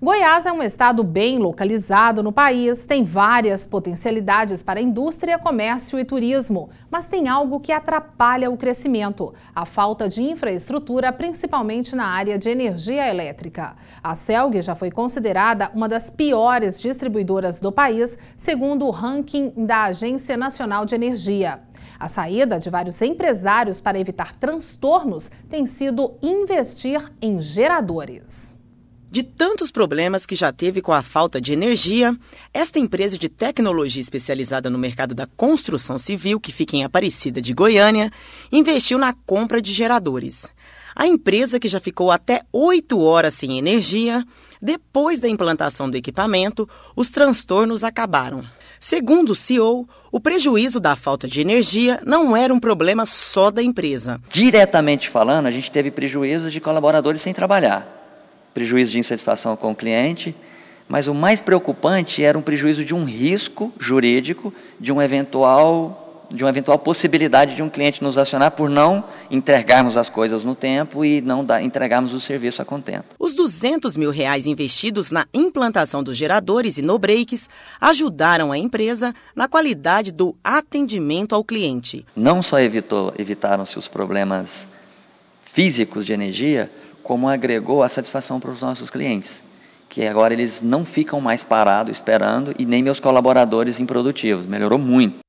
Goiás é um estado bem localizado no país, tem várias potencialidades para indústria, comércio e turismo, mas tem algo que atrapalha o crescimento: a falta de infraestrutura, principalmente na área de energia elétrica. A CELG já foi considerada uma das piores distribuidoras do país, segundo o ranking da Agência Nacional de Energia. A saída de vários empresários para evitar transtornos tem sido investir em geradores. De tantos problemas que já teve com a falta de energia, esta empresa de tecnologia especializada no mercado da construção civil, que fica em Aparecida de Goiânia, investiu na compra de geradores. A empresa, que já ficou até oito horas sem energia, depois da implantação do equipamento, os transtornos acabaram. Segundo o CEO, o prejuízo da falta de energia não era um problema só da empresa. Diretamente falando, a gente teve prejuízo de colaboradores sem trabalhar prejuízo de insatisfação com o cliente, mas o mais preocupante era um prejuízo de um risco jurídico de um eventual de uma eventual possibilidade de um cliente nos acionar por não entregarmos as coisas no tempo e não da, entregarmos o serviço a contento. Os 200 mil reais investidos na implantação dos geradores e no-breaks ajudaram a empresa na qualidade do atendimento ao cliente. Não só evitaram-se os problemas físicos de energia, como agregou a satisfação para os nossos clientes, que agora eles não ficam mais parados esperando e nem meus colaboradores improdutivos. Melhorou muito.